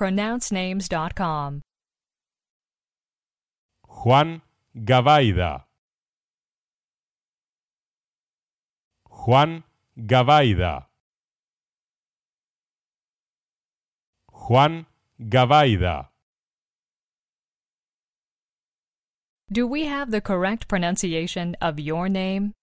pronouncenames.com. Juan Gavaida. Juan Gavaida. Juan Gavaida. Do we have the correct pronunciation of your name?